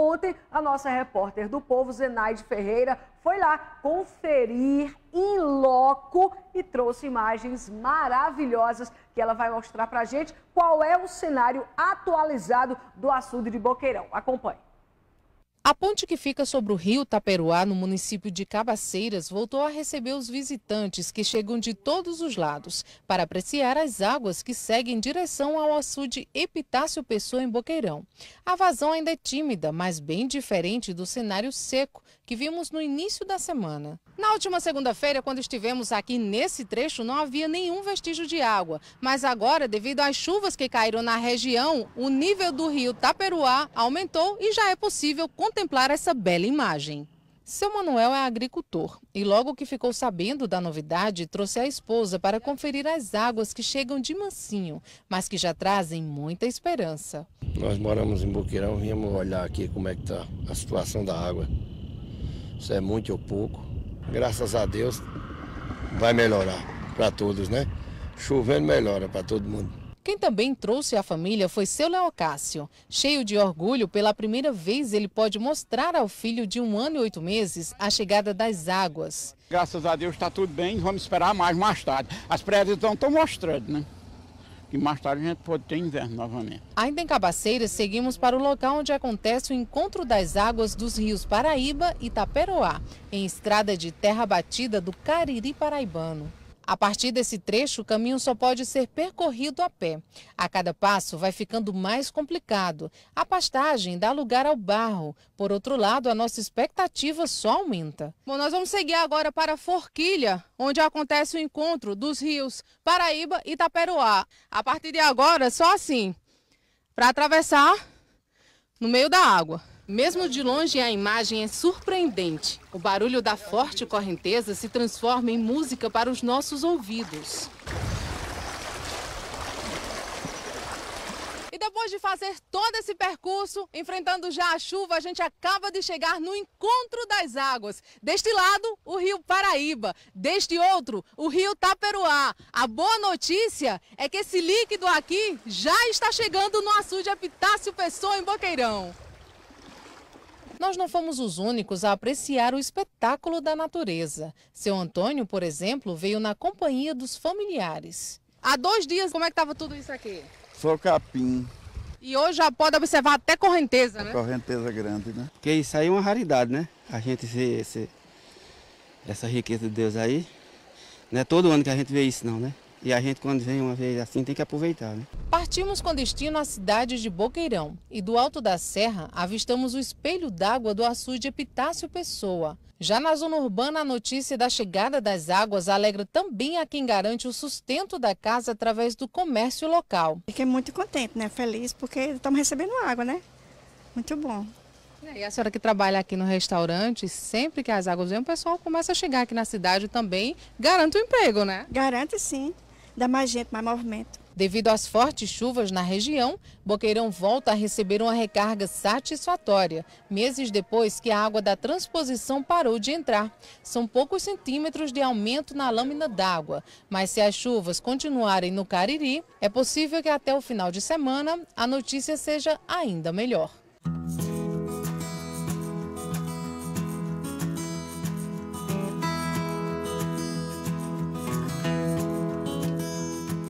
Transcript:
Ontem, a nossa repórter do povo, Zenaide Ferreira, foi lá conferir em loco e trouxe imagens maravilhosas que ela vai mostrar pra gente qual é o cenário atualizado do açude de Boqueirão. Acompanhe. A ponte que fica sobre o rio Taperuá, no município de Cabaceiras, voltou a receber os visitantes que chegam de todos os lados para apreciar as águas que seguem em direção ao açude Epitácio Pessoa, em Boqueirão. A vazão ainda é tímida, mas bem diferente do cenário seco que vimos no início da semana. Na última segunda-feira, quando estivemos aqui nesse trecho, não havia nenhum vestígio de água. Mas agora, devido às chuvas que caíram na região, o nível do rio Taperuá aumentou e já é possível contemplar essa bela imagem. Seu Manuel é agricultor e logo que ficou sabendo da novidade, trouxe a esposa para conferir as águas que chegam de mansinho, mas que já trazem muita esperança. Nós moramos em Boqueirão, viemos olhar aqui como é que está a situação da água. Isso é muito ou pouco. Graças a Deus vai melhorar para todos, né? Chovendo melhora para todo mundo. Quem também trouxe a família foi seu Leocácio. Cheio de orgulho, pela primeira vez ele pode mostrar ao filho de um ano e oito meses a chegada das águas. Graças a Deus está tudo bem, vamos esperar mais mais tarde. As previsões estão mostrando, né? que mais tarde a gente pode ter inverno novamente. Ainda em Cabaceiras, seguimos para o local onde acontece o encontro das águas dos rios Paraíba e Taperoá, em estrada de terra batida do Cariri Paraibano. A partir desse trecho, o caminho só pode ser percorrido a pé. A cada passo vai ficando mais complicado. A pastagem dá lugar ao barro. Por outro lado, a nossa expectativa só aumenta. Bom, nós vamos seguir agora para Forquilha, onde acontece o encontro dos rios Paraíba e Itaperuá. A partir de agora, só assim, para atravessar no meio da água. Mesmo de longe, a imagem é surpreendente. O barulho da forte correnteza se transforma em música para os nossos ouvidos. E depois de fazer todo esse percurso, enfrentando já a chuva, a gente acaba de chegar no encontro das águas. Deste lado, o rio Paraíba. Deste outro, o rio Taperuá. A boa notícia é que esse líquido aqui já está chegando no açude Epitácio Pessoa, em Boqueirão. Nós não fomos os únicos a apreciar o espetáculo da natureza. Seu Antônio, por exemplo, veio na companhia dos familiares. Há dois dias, como é que estava tudo isso aqui? Só capim. E hoje já pode observar até correnteza, né? Correnteza grande, né? Porque isso aí é uma raridade, né? A gente vê esse, essa riqueza de Deus aí. Não é todo ano que a gente vê isso, não, né? E a gente, quando vem uma vez assim, tem que aproveitar. Né? Partimos com destino à cidade de Boqueirão e do alto da serra avistamos o espelho d'água do açude Epitácio Pessoa. Já na zona urbana, a notícia da chegada das águas alegra também a quem garante o sustento da casa através do comércio local. Fiquei muito contente, né? Feliz, porque estamos recebendo água, né? Muito bom. É, e a senhora que trabalha aqui no restaurante, sempre que as águas vêm, o pessoal começa a chegar aqui na cidade também. Garante o emprego, né? Garante sim dá mais gente, mais movimento. Devido às fortes chuvas na região, Boqueirão volta a receber uma recarga satisfatória, meses depois que a água da transposição parou de entrar. São poucos centímetros de aumento na lâmina d'água, mas se as chuvas continuarem no Cariri, é possível que até o final de semana a notícia seja ainda melhor.